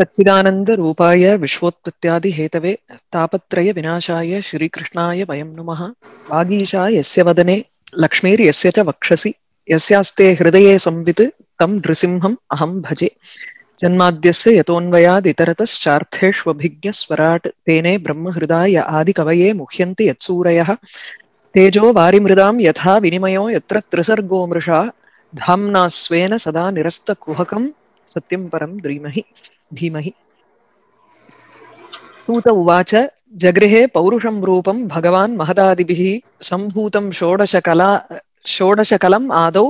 सच्चिदानंद रूपाय विश्वोत्पत्त्यादि Hathaway तापत्रय विनाशाय श्रीकृष्णाय वयम् नमः वागीशा यस्य वदने यस्य च वक्षसि यस्यास्ते हृदये संवित् तं नृसिंहम् अहम् भजे जन्माद्यस्य इतरतश्चार्थेष्वभिज्ञ स्वराट् तेने ब्रह्महृदाय आदिकवये मुह्यन्ति यत्सूरयः तेजो वारिमृदां यथा विनिमयो यत्र त्रिसर्गो मृषा धाम्ना स्वेन सदा निरस्तकुहकम् सत्यं परं धीमहि धीमहि सूत उवाच जगृहे पौरुषं रूपं भगवान् महदादिभिः सम्भूतं षोडशकला षोडशकलम् आदौ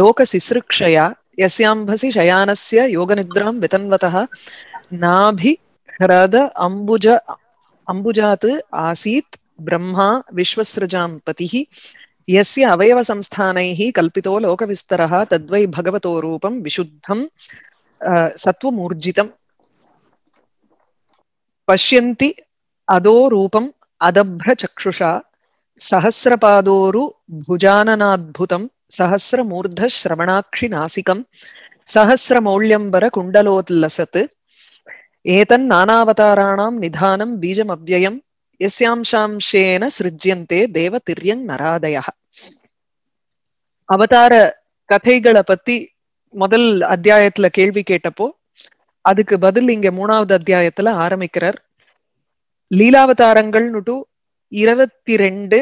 लोकसिसृक्षया यस्याम्भसि शयानस्य योगनिद्रां वितन्वतः नाभि ह्रद अम्बुज अम्बुजात् आसीत् ब्रह्मा विश्वसृजां पतिः यस्य अवयवसंस्थानैः कल्पितो लोकविस्तरः तद्वै भगवतो रूपं विशुद्धं सत्त्वमूर्जितं पश्यन्ति अदो रूपम् अदभ्रचक्षुषा सहस्रपादोरुभुजाननाद्भुतं सहस्रमूर्धश्रवणाक्षिनासिकं सहस्रमौल्यम्बरकुण्डलोल्लसत् एतन्नानावताराणां निधानं बीजमव्ययं எஸ்யாம்சாம்சேன சிருஜ்யந்தே தேவ திரியங் நராதய அவதார கதைகளை பத்தி முதல் அத்தியாயத்துல கேள்வி கேட்டப்போ அதுக்கு பதில் இங்க மூணாவது அத்தியாயத்துல ஆரம்பிக்கிறார் லீலாவதாரங்கள்னுட்டு இருபத்தி ரெண்டு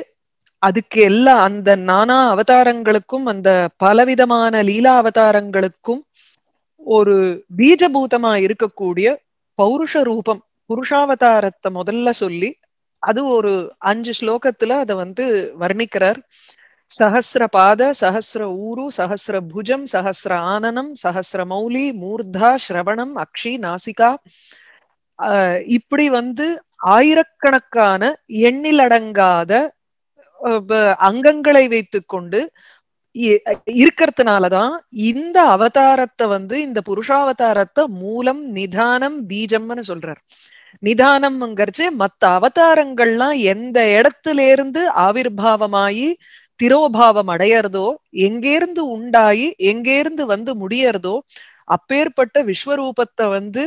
அதுக்கு எல்லா அந்த நானா அவதாரங்களுக்கும் அந்த பலவிதமான லீலா அவதாரங்களுக்கும் ஒரு பீஜபூதமா இருக்கக்கூடிய பௌருஷ ரூபம் புருஷாவதாரத்தை முதல்ல சொல்லி அது ஒரு அஞ்சு ஸ்லோகத்துல அதை வந்து வர்ணிக்கிறார் சஹசிர பாத சஹசிர ஊரு சஹசிர புஜம் சஹசிர ஆனனம் சஹசிர மௌலி மூர்தா ஸ்ரவணம் அக்ஷி நாசிகா இப்படி வந்து ஆயிரக்கணக்கான எண்ணிலடங்காத அங்கங்களை வைத்துக்கொண்டு இருக்கிறதுனாலதான் இந்த அவதாரத்தை வந்து இந்த புருஷாவதாரத்தை மூலம் நிதானம் பீஜம்னு சொல்றார் நிதானம்ங்கிறது மத்த அவதாரங்கள்லாம் எந்த இடத்துல இருந்து ஆவிர்வாவமாயி திரோபாவம் அடையறதோ எங்கேருந்து உண்டாயி எங்கேருந்து வந்து முடியறதோ அப்பேற்பட்ட விஸ்வரூபத்தை வந்து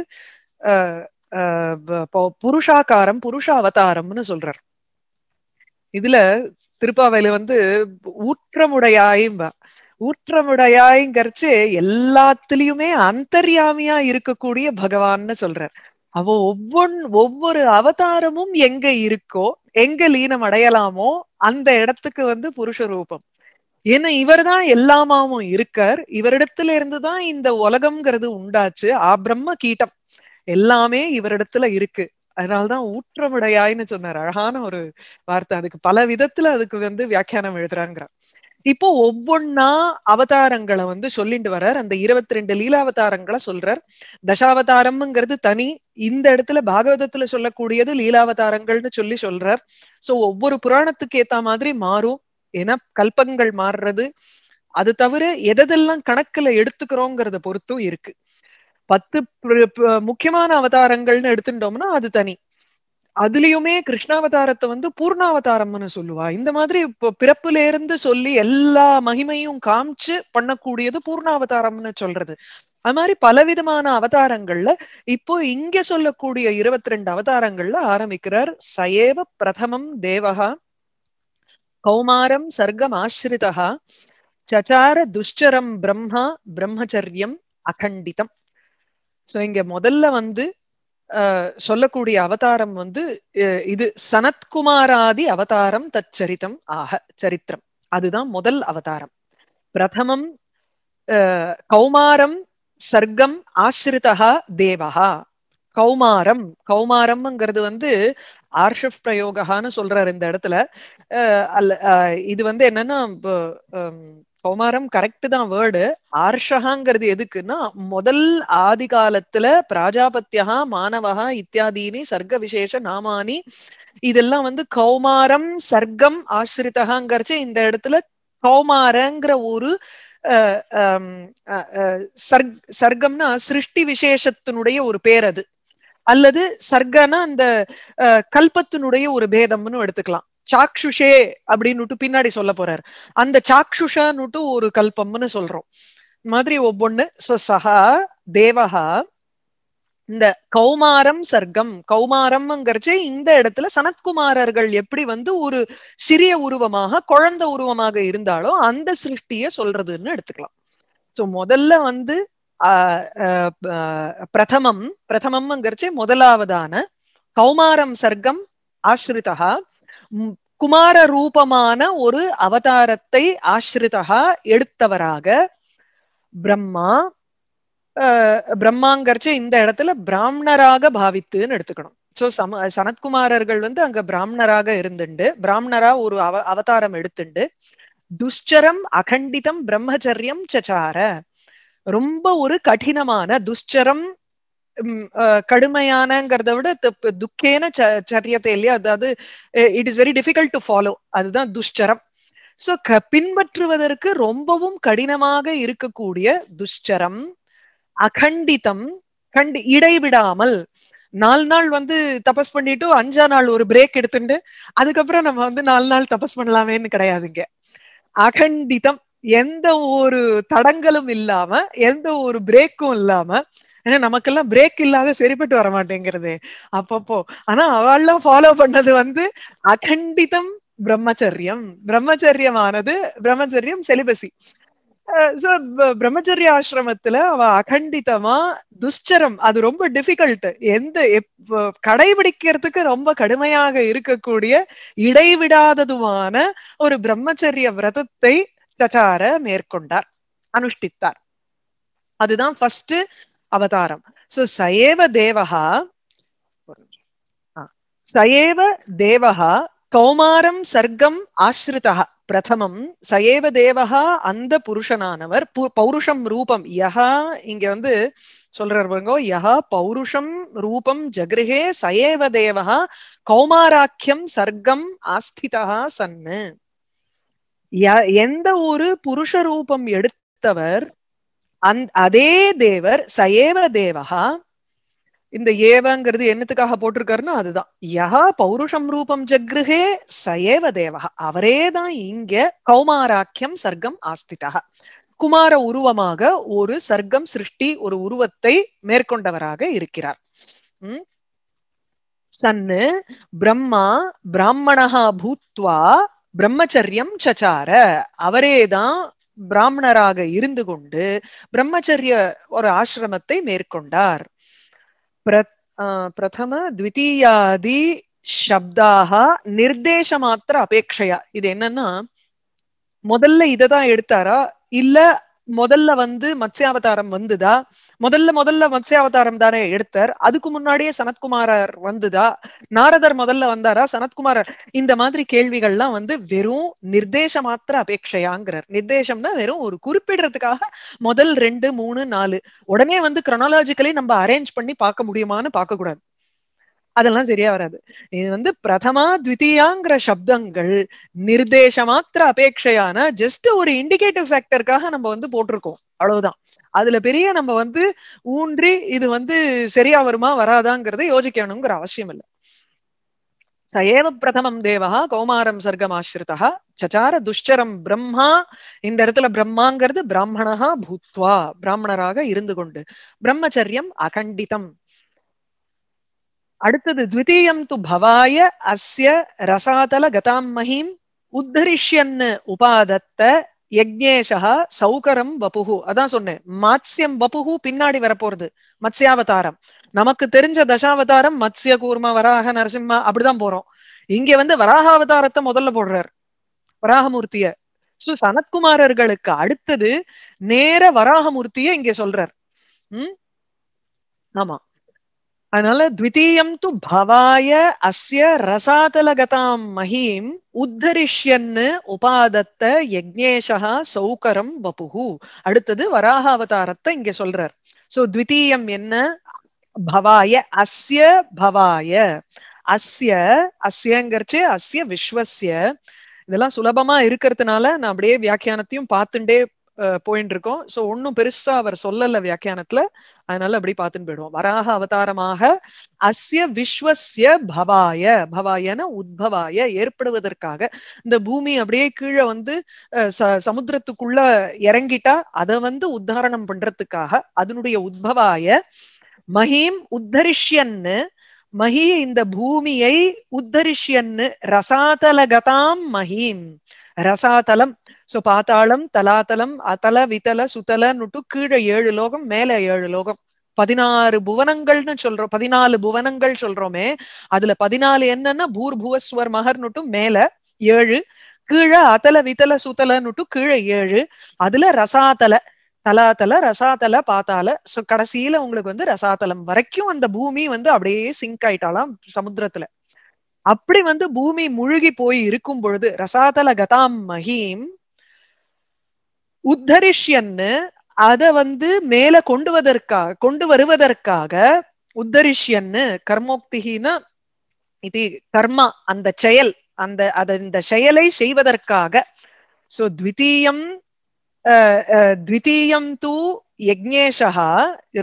புருஷாக்காரம் புருஷ அவதாரம்னு சொல்றார் இதுல திருப்பாவையில வந்து ஊற்றமுடையாயும் ஊற்றமுடையாய்ங்கிறச்சு எல்லாத்துலயுமே அந்தர்யாமியா இருக்கக்கூடிய பகவான்னு சொல்றார் அவ ஒவ்வொன் ஒவ்வொரு அவதாரமும் எங்க இருக்கோ எங்க லீனம் அடையலாமோ அந்த இடத்துக்கு வந்து புருஷ ரூபம் ஏன்னா இவர் தான் எல்லாமாவும் இருக்கார் இவரிடத்துல இருந்துதான் இந்த உலகம்ங்கிறது உண்டாச்சு ஆ பிரம்ம கீட்டம் எல்லாமே இவரிடத்துல இருக்கு அதனாலதான் ஊற்றமுடையாய்ன்னு சொன்னார் அழகான ஒரு வார்த்தை அதுக்கு பல விதத்துல அதுக்கு வந்து வியாக்கியானம் எழுதுறாங்கிறார் இப்போ ஒவ்வொன்னா அவதாரங்களை வந்து சொல்லிட்டு வர்றார் அந்த இருபத்தி ரெண்டு லீலாவதாரங்களை சொல்றார் தசாவதாரம்ங்கிறது தனி இந்த இடத்துல பாகவதத்துல சொல்லக்கூடியது லீலாவதாரங்கள்னு சொல்லி சொல்றார் சோ ஒவ்வொரு புராணத்துக்கு ஏத்த மாதிரி மாறும் ஏன்னா கல்பங்கள் மாறுறது அது தவிர எதெல்லாம் கணக்குல எடுத்துக்கிறோங்கிறத பொறுத்தும் இருக்கு பத்து முக்கியமான அவதாரங்கள்னு எடுத்துட்டோம்னா அது தனி அதுலயுமே கிருஷ்ணாவதாரத்தை வந்து பூர்ணாவதாரம்னு சொல்லுவா இந்த மாதிரி பிறப்புல இருந்து சொல்லி எல்லா மகிமையும் காமிச்சு பண்ணக்கூடியது பூர்ணாவதாரம்னு சொல்றது அது மாதிரி பலவிதமான அவதாரங்கள்ல இப்போ இங்க சொல்லக்கூடிய இருபத்தி ரெண்டு அவதாரங்கள்ல ஆரம்பிக்கிறார் சயேவ பிரதமம் தேவகா கௌமாரம் சர்க்கம் ஆசிரிதா சச்சார துஷ்டரம் பிரம்மா பிரம்மச்சரியம் அகண்டிதம் சோ இங்க முதல்ல வந்து சொல்லக்கூடிய அவதாரம் வந்து இது சனத்குமாராதி அவதாரம் தச்சரித்தம் ஆக சரித்திரம் அதுதான் முதல் அவதாரம் பிரதமம் கௌமாரம் சர்க்கம் ஆசிரிதா தேவகா கௌமாரம் கௌமாரம்ங்கிறது வந்து ஆர்ஷப் பிரயோகான்னு சொல்றாரு இந்த இடத்துல அல்ல இது வந்து என்னன்னா கௌமாரம் கரெக்ட் தான் வேர்டு ஆர்ஷகாங்கிறது எதுக்குன்னா முதல் ஆதி காலத்துல பிராஜாபத்தியா மாணவகா இத்தியாதீனி சர்க்க விசேஷ நாமானி இதெல்லாம் வந்து கௌமாரம் சர்க்கம் ஆசிரித்தகாங்கிறச்சு இந்த இடத்துல கௌமாரங்கிற ஒரு சர்க் சர்க்கம்னா சிருஷ்டி விசேஷத்தினுடைய ஒரு பேர் அது அல்லது சர்க்கனா அந்த கல்பத்தினுடைய ஒரு பேதம்னு எடுத்துக்கலாம் சாக்ஷுஷே அப்படின்னுட்டு பின்னாடி சொல்ல போறாரு அந்த சாக்ஷுஷான்னுட்டு ஒரு கல்பம்னு சொல்றோம் மாதிரி ஒவ்வொன்னு சோ சஹா தேவஹா இந்த கௌமாரம் சர்க்கம் கௌமாரம்ங்கிறச்சு இந்த இடத்துல சனத்குமாரர்கள் எப்படி வந்து ஒரு சிறிய உருவமாக குழந்த உருவமாக இருந்தாலோ அந்த சிருஷ்டிய சொல்றதுன்னு எடுத்துக்கலாம் சோ முதல்ல வந்து பிரதமம் பிரதமம்ங்கிறச்சு முதலாவதான கௌமாரம் சர்க்கம் ஆசிரிதா குமார ரூபமான ஒரு அவதாரத்தை ஆசிரிதா எடுத்தவராக பிரம்மா பிரம்மாங்கர்ச்சு இந்த இடத்துல பிராமணராக பாவித்துன்னு எடுத்துக்கணும் சோ சம சனத்குமாரர்கள் வந்து அங்க பிராமணராக இருந்துண்டு பிராமணரா ஒரு அவ அவதாரம் எடுத்துண்டு துஷ்சரம் அகண்டிதம் பிரம்மச்சரியம் சச்சார ரொம்ப ஒரு கடினமான துஷ்சரம் கடுமையானங்கிறத விட துக்கேன சரியத்தை இல்லையா அதாவது it is very difficult to follow அதுதான் துஷ்சரம் சோ பின்பற்றுவதற்கு ரொம்பவும் கடினமாக இருக்கக்கூடிய துஷ்சரம் அகண்டிதம் கண்டு இடைவிடாமல் நாலு நாள் வந்து தபஸ் பண்ணிட்டு அஞ்சா நாள் ஒரு பிரேக் எடுத்துட்டு அதுக்கப்புறம் நம்ம வந்து நாலு நாள் தபஸ் பண்ணலாமேன்னு கிடையாதுங்க அகண்டிதம் எந்த ஒரு தடங்களும் இல்லாம எந்த ஒரு பிரேக்கும் இல்லாம ஏன்னா நமக்கெல்லாம் பிரேக் இல்லாத சரிப்பட்டு வர மாட்டேங்கிறது அப்பப்போ ஆனா அவெல்லாம் ஃபாலோ பண்ணது வந்து அகண்டிதம் பிரம்மச்சரியம் பிரம்மச்சரியமானது பிரம்மச்சரியம் செலிபசி சோ பிரம்மச்சரிய ஆசிரமத்துல அவ அகண்டிதமா துஷ்சரம் அது ரொம்ப டிஃபிகல்ட் எந்த கடைபிடிக்கிறதுக்கு ரொம்ப கடுமையாக இருக்கக்கூடிய இடைவிடாததுமான ஒரு பிரம்மச்சரிய விரதத்தை சிஷ்டாச்சார மேற்கொண்டார் அனுஷ்டித்தார் அதுதான் ஃபர்ஸ்ட் அவதாரம் சோ சயேவ தேவகா சயேவ தேவஹா கௌமாரம் சர்க்கம் ஆசிரிதா பிரதமம் சயேவ தேவகா அந்த புருஷனானவர் பௌருஷம் ரூபம் யஹா இங்க வந்து சொல்றார் யஹா பௌருஷம் ரூபம் ஜகிருகே சயேவ தேவஹா கௌமாராக்கியம் சர்க்கம் ஆஸ்திதா சன்னு எந்த ஒரு புருஷ ரூபம் எடுத்தவர் அந் அதே தேவர் சயேவ தேவகா இந்த ஏவங்கிறது என்னத்துக்காக போட்டிருக்காருன்னா அதுதான் யஹா பௌருஷம் ரூபம் ஜக்ருகே சயேவ தேவகா அவரே தான் இங்க கௌமாராக்கியம் சர்க்கம் ஆஸ்திதா குமார உருவமாக ஒரு சர்க்கம் சிருஷ்டி ஒரு உருவத்தை மேற்கொண்டவராக இருக்கிறார் சன்னு பிரம்மா பிராமணா பூத்வா பிரம்மச்சரியம் சச்சார அவரேதான் பிராமணராக இருந்து கொண்டு பிரம்மச்சரிய ஒரு ஆசிரமத்தை மேற்கொண்டார் பிரதம த்விதீயாதி சப்தாக நிர்தேச மாத்திர அபேட்சையா இது என்னன்னா முதல்ல இதைதான் எடுத்தாரா இல்ல முதல்ல வந்து மத்ஸ்யாவதாரம் வந்துதா முதல்ல முதல்ல மத்ஸ்யாவதாரம் தானே எடுத்தார் அதுக்கு முன்னாடியே சனத்குமாரர் வந்துதா நாரதர் முதல்ல வந்தாரா சனத்குமாரர் இந்த மாதிரி கேள்விகள்லாம் வந்து வெறும் நிர்தேச மாத்திர அபேட்சையாங்கிறார் நிர்தேசம்னா வெறும் ஒரு குறிப்பிடுறதுக்காக முதல் ரெண்டு மூணு நாலு உடனே வந்து கிரனாலஜிக்கலி நம்ம அரேஞ்ச் பண்ணி பார்க்க முடியுமான்னு பார்க்க கூடாது அதெல்லாம் சரியா வராது இது வந்து பிரதமா த்விதியாங்கிற சப்தங்கள் நிர்தேச மாத்திர அபேட்சையான ஜஸ்ட் ஒரு இண்டிகேட்டிவ் ஃபேக்டருக்காக நம்ம வந்து போட்டிருக்கோம் அவ்வளவுதான் அதுல பெரிய நம்ம வந்து ஊன்றி இது வந்து சரியா வருமா வராதாங்கிறத யோசிக்கணுங்கிற அவசியம் இல்லை சயேவ பிரதமம் தேவா கௌமாரம் சர்க்கமாசிரிதா சச்சார துஷ்சரம் பிரம்மா இந்த இடத்துல பிரம்மாங்கிறது பிராமணா பூத்வா பிராமணராக இருந்து கொண்டு பிரம்மச்சரியம் அகண்டிதம் அடுத்தது த்விதீயம் து பவாய அஸ்ய ரசாதல கதாம் மஹிம் உத்தரிஷ்யன் உபாதத்த யக்ஞேஷா சௌகரம் வபுகு அதான் சொன்னேன் மாத்சியம் வபுகு பின்னாடி வரப்போறது மத்ஸ்யாவதாரம் நமக்கு தெரிஞ்ச தசாவதாரம் மத்ஸ்ய கூர்ம வராக நரசிம்மா அப்படிதான் போறோம் இங்க வந்து வராக அவதாரத்தை முதல்ல போடுறார் வராகமூர்த்திய சு சனத்குமாரர்களுக்கு அடுத்தது நேர வராகமூர்த்திய இங்க சொல்றார் உம் ஆமா அதனால த்விதீயம் து பவாய அஸ்ய ரசாதலகதாம் மகிம் உத்தரிஷ்யன்னு உபாதத்த யக்னேஷா சௌகரம் வபுகு அடுத்தது வராக அவதாரத்தை இங்க சொல்றார் சோ த்விதீயம் என்ன பவாய அஸ்ய பவாய அஸ்ய அஸ்யங்கிறச்சு அஸ்ய விஸ்வசிய இதெல்லாம் சுலபமா இருக்கிறதுனால நான் அப்படியே வியாக்கியானத்தையும் பார்த்துட்டே போயின்னு இருக்கோம் ஸோ ஒன்னும் பெருசா அவர் சொல்லல வியாக்கியானத்துல அதனால அப்படி பார்த்துன்னு போயிடுவோம் வராக அவதாரமாக அஸ்ய விஸ்வசிய பவாய பவாயன உத்பவாய ஏற்படுவதற்காக இந்த பூமி அப்படியே கீழே வந்து சமுத்திரத்துக்குள்ள இறங்கிட்டா அதை வந்து உத்தாரணம் பண்றதுக்காக அதனுடைய உத்பவாய மகிம் உத்தரிஷ்யன்னு மஹி இந்த பூமியை உத்தரிஷ்யன்னு ரசாதலகதாம் மஹீம் ரசாதலம் சோ பாத்தாளம் தலாதலம் அதல வித்தல சுத்தலன்னுட்டு கீழே ஏழு லோகம் மேல ஏழு லோகம் பதினாறு புவனங்கள்னு சொல்றோம் பதினாலு புவனங்கள் சொல்றோமே அதுல பதினாலு என்னன்னா பூர் புவஸ்வர் மகர்னுட்டு மேல ஏழு கீழே அதல வித்தல சுத்தலன்னுட்டு கீழே ஏழு அதுல ரசாதல தலாத்தல ரசாத்தல பாத்தால சோ கடைசியில உங்களுக்கு வந்து ரசாத்தலம் வரைக்கும் அந்த பூமி வந்து அப்படியே சிங்க் ஆயிட்டாலாம் சமுத்திரத்துல அப்படி வந்து பூமி முழுகி போய் இருக்கும் பொழுது ரசாதல கதாம் மகிம் உத்தரிஷ்யன்னு அத வந்து மேல கொண்டு வதற்காக கொண்டு வருவதற்காக உத்தரிஷ்யன்னு கர்மோக்திகின இது கர்மா அந்த செயல் அந்த அத இந்த செயலை செய்வதற்காக சோ த்விதீயம் த்விதீயம் தூ யக்னேஷா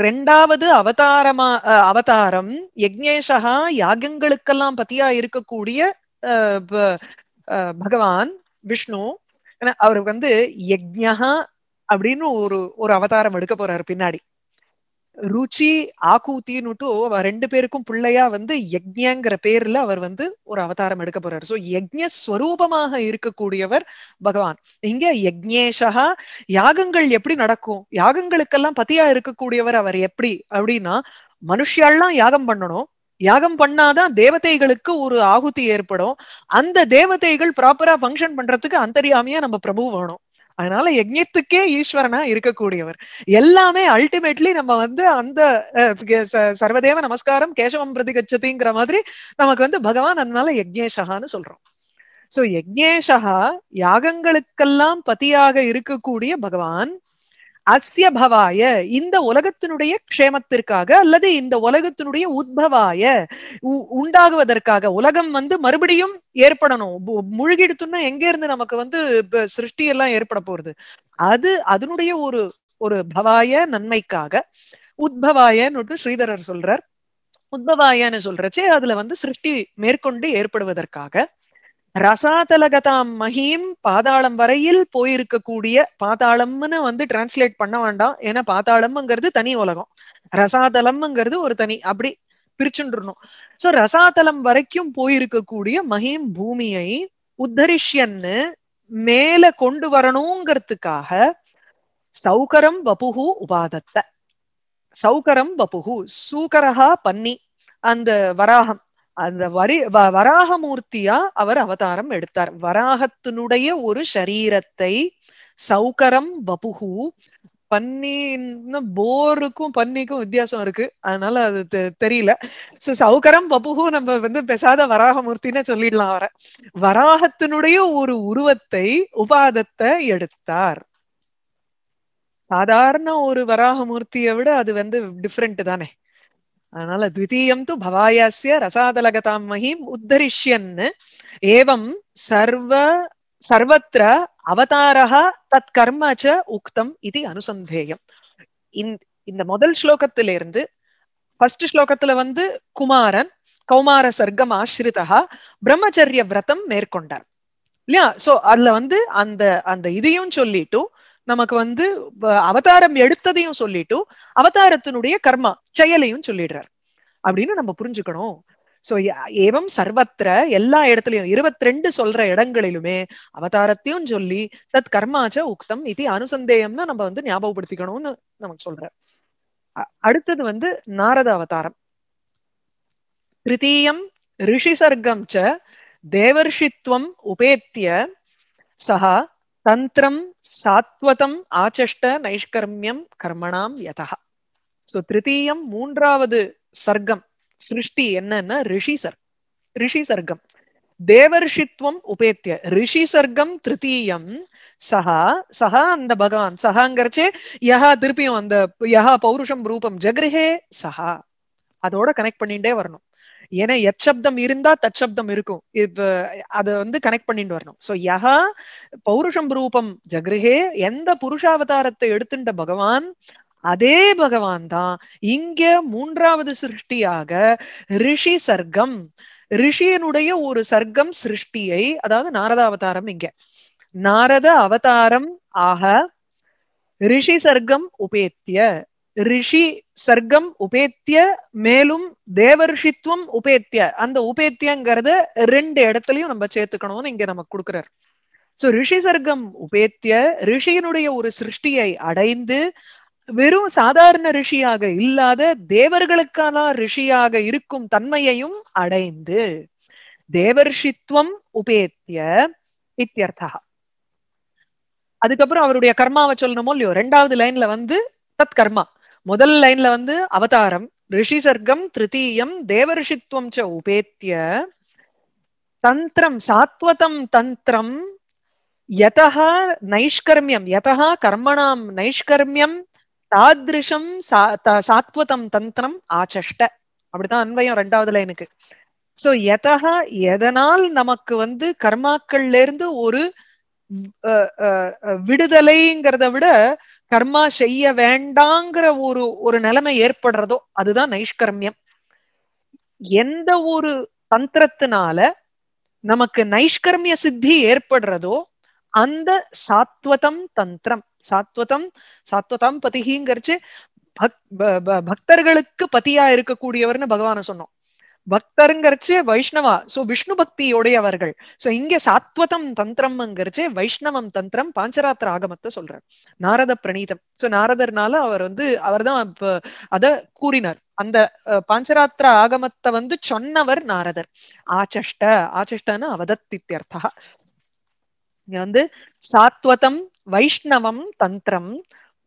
ரெண்டாவது அவதாரமா அவதாரம் யக்னேஷா யாகங்களுக்கெல்லாம் பத்தியா இருக்கக்கூடிய பகவான் விஷ்ணு அவருக்கு வந்து யக்ஞா அப்படின்னு ஒரு ஒரு அவதாரம் எடுக்க போறாரு பின்னாடி ருச்சி ஆக்கூத்தின்னுட்டு அவ ரெண்டு பேருக்கும் பிள்ளையா வந்து யக்ஞங்கிற பேர்ல அவர் வந்து ஒரு அவதாரம் எடுக்க போறாரு சோ யக்ஞ ஸ்வரூபமாக இருக்கக்கூடியவர் பகவான் இங்க யக்ஞேஷா யாகங்கள் எப்படி நடக்கும் யாகங்களுக்கெல்லாம் பத்தியா இருக்கக்கூடியவர் அவர் எப்படி அப்படின்னா மனுஷியாலாம் யாகம் பண்ணணும் யாகம் பண்ணாதான் தேவதைகளுக்கு ஒரு ஆகுதி ஏற்படும் அந்த தேவதைகள் ப்ராப்பரா பங்கன் பண்றதுக்கு அந்தரியாமையா நம்ம பிரபு வேணும் அதனால யஜ்யத்துக்கே ஈஸ்வரனா இருக்கக்கூடியவர் எல்லாமே அல்டிமேட்லி நம்ம வந்து அந்த சர்வதேவ நமஸ்காரம் கேசவம் கச்சதிங்கிற மாதிரி நமக்கு வந்து பகவான் அதனால யஜ்னேஷகான்னு சொல்றோம் சோ யஜ்னேஷகா யாகங்களுக்கெல்லாம் பதியாக இருக்கக்கூடிய பகவான் அஸ்ய பவாய இந்த உலகத்தினுடைய க்ஷேமத்திற்காக அல்லது இந்த உலகத்தினுடைய உத்பவாய உண்டாகுவதற்காக உலகம் வந்து மறுபடியும் ஏற்படணும் முழுகிடுத்துன்னா எங்க இருந்து நமக்கு வந்து சிருஷ்டி எல்லாம் ஏற்பட போறது அது அதனுடைய ஒரு ஒரு பவாய நன்மைக்காக உத்பவாயன்னு ஸ்ரீதரர் சொல்றார் உத்பவாயன்னு சொல்றச்சே அதுல வந்து சிருஷ்டி மேற்கொண்டு ஏற்படுவதற்காக ரசாதலகதாம் மஹீம் பாதாளம் வரையில் போயிருக்கக்கூடிய பாதாளம்னு வந்து டிரான்ஸ்லேட் பண்ண வேண்டாம் ஏன்னா பாதாளம்ங்கிறது தனி உலகம் ரசாதலம்ங்கிறது ஒரு தனி அப்படி பிரிச்சுட்டுருணும் சோ ரசாதலம் வரைக்கும் போயிருக்கக்கூடிய மஹீம் பூமியை உத்தரிஷ்யன்னு மேல கொண்டு வரணுங்கிறதுக்காக சௌகரம் வபுகு உபாதத்த சௌகரம் வபுகு சூகரகா பன்னி அந்த வராகம் அந்த வரி வராகமூர்த்தியா அவர் அவதாரம் எடுத்தார் வராகத்தினுடைய ஒரு சரீரத்தை சௌகரம் வபுகு பன்னின்னு போருக்கும் பன்னிக்கும் வித்தியாசம் இருக்கு அதனால அது தெரியல சோ சௌகரம் பபுகும் நம்ம வந்து பெசாத வராகமூர்த்தின்னு சொல்லிடலாம் அவரை வராகத்தினுடைய ஒரு உருவத்தை உபாதத்தை எடுத்தார் சாதாரண ஒரு வராகமூர்த்தியை விட அது வந்து டிஃப்ரெண்ட் தானே அதனால த்விதீயம் து பவாயாசிய ரசாதலகதாம் மகிம் உத்தரிஷ்யன்னு ஏவம் சர்வ சர்வத்திர அவதாரா தத் கர்மாச்ச உக்தம் இது அனுசந்தேயம் இந்த முதல் ஸ்லோகத்திலிருந்து ஃபர்ஸ்ட் ஸ்லோகத்துல வந்து குமாரன் கௌமார சர்க்கம் ஆசிரிதா பிரம்மச்சரிய விரதம் மேற்கொண்டார் இல்லையா சோ அதுல வந்து அந்த அந்த இதையும் சொல்லிட்டு நமக்கு வந்து அவதாரம் எடுத்ததையும் சொல்லிட்டு அவதாரத்தினுடைய கர்மா செயலையும் சொல்லிடுறார் அப்படின்னு நம்ம புரிஞ்சுக்கணும் சோ ஏவம் சர்வத்திர எல்லா இடத்துலயும் இருபத்தி ரெண்டு சொல்ற இடங்களிலுமே அவதாரத்தையும் சொல்லி தத் கர்மாச்ச உக்தம் இது அனுசந்தேகம்னா நம்ம வந்து ஞாபகப்படுத்திக்கணும்னு நமக்கு சொல்ற அடுத்தது வந்து நாரத அவதாரம் திருத்தீயம் சர்க்கம் ச தேவர்ஷித்வம் உபேத்திய சஹா தந்திரம் சாத்வதம் ஆச்சஷ்ட நைஷ்கர்மியம் கர்மணாம் யதா சோ திருத்தீயம் மூன்றாவது சர்க்கம் சிருஷ்டி என்னன்னா ரிஷி சர் ரிஷி சர்க்கம் தேவர்ஷித்வம் உபேத்திய ரிஷி சர்க்கம் திருத்தீயம் சஹா சஹா அந்த பகவான் சஹாங்கிறச்சே யஹா திருப்பியும் அந்த யஹா பௌருஷம் ரூபம் ஜகிருஹே சஹா அதோட கனெக்ட் பண்ணிட்டே வரணும் ஏன்னா எச்சப்தம் இருந்தா தச்சப்தம் இருக்கும் இப்ப அதை வந்து கனெக்ட் பண்ணிட்டு வரணும் சோ யகா பௌருஷம் ரூபம் ஜகிருகே எந்த புருஷாவதாரத்தை எடுத்துட்ட பகவான் அதே பகவான் தான் இங்க மூன்றாவது சிருஷ்டியாக ரிஷி சர்க்கம் ரிஷியனுடைய ஒரு சர்க்கம் சிருஷ்டியை அதாவது நாரத அவதாரம் இங்க நாரத அவதாரம் ஆக ரிஷி சர்க்கம் உபேத்திய ரிஷி சர்க்கம் உபேத்திய மேலும் தேவரிஷித்துவம் உபேத்திய அந்த உபேத்தியங்கிறத ரெண்டு இடத்துலயும் நம்ம சேர்த்துக்கணும்னு இங்க நமக்கு கொடுக்குறாரு சோ ரிஷி சர்க்கம் உபேத்திய ரிஷியினுடைய ஒரு சிருஷ்டியை அடைந்து வெறும் சாதாரண ரிஷியாக இல்லாத தேவர்களுக்கான ரிஷியாக இருக்கும் தன்மையையும் அடைந்து தேவர்ஷித்வம் உபேத்திய இத்தியர்த்தா அதுக்கப்புறம் அவருடைய கர்மாவை சொல்லணுமோ இல்லையோ ரெண்டாவது லைன்ல வந்து தத் கர்மா முதல் லைன்ல வந்து அவதாரம் ரிஷி சர்க்கம் திருத்தீயம் தேவ ச உபேத்திய தந்திரம் சாத்வதம் தந்திரம் யதா நைஷ்கர்மியம் யதா கர்மணாம் நைஷ்கர்மியம் தாதிருஷம் சாத்வதம் தந்திரம் ஆச்சஷ்ட அப்படிதான் அன்வயம் ரெண்டாவதுல எனக்கு சோ எதா எதனால் நமக்கு வந்து கர்மாக்கள்ல இருந்து ஒரு விடுதலைங்கிறத விட கர்மா செய்ய வேண்டாங்கிற ஒரு ஒரு நிலைமை ஏற்படுறதோ அதுதான் நைஷ்கர்மியம் எந்த ஒரு தந்திரத்தினால நமக்கு நைஷ்கர்மிய சித்தி ஏற்படுறதோ அந்த சாத்வதம் தந்திரம் சாத்வதம் சாத்வதம் பதிகிங்கிறச்சு பக்தர்களுக்கு பதியா இருக்கக்கூடியவர்னு பகவான சொன்னோம் பக்தருங்கிறச்சு வைஷ்ணவா சோ விஷ்ணு பக்தி உடையவர்கள் சோ இங்க சாத்வதம் தந்திரம்ங்கிறச்சு வைஷ்ணவம் தந்திரம் பாஞ்சராத்திர ஆகமத்தை சொல்றார் நாரத பிரணீதம் சோ நாரதர்னால அவர் வந்து அவர் தான் அத கூறினார் அந்த பாஞ்சராத்திர ஆகமத்தை வந்து சொன்னவர் நாரதர் ஆச்சஷ்ட ஆச்சஷ்டன்னு அவதத்தித்தியர்த்தா இங்க வந்து சாத்வதம் வைஷ்ணவம் தந்திரம்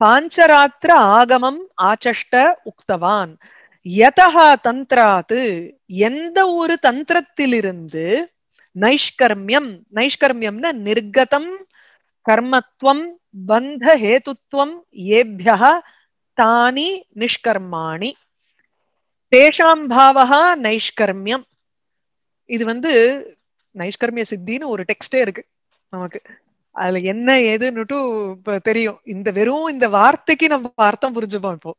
பாஞ்சராத்திர ஆகமம் ஆச்சஷ்ட உக்தவான் யதகா தந்திராது எந்த ஒரு தந்திரத்திலிருந்து நைஷ்கர்மியம் நைஷ்கர்மியம்னா நிர்கதம் கர்மத்துவம் பந்த ஹேத்துவம் ஏபியா தானி நிஷ்கர்மாணி தேஷாம் பாவகா நைஷ்கர்மியம் இது வந்து நைஷ்கர்மிய சித்தின்னு ஒரு டெக்ஸ்டே இருக்கு நமக்கு அதுல என்ன ஏதுன்னுட்டு தெரியும் இந்த வெறும் இந்த வார்த்தைக்கு நம்ம அர்த்தம் புரிஞ்சுப்போம் இப்போ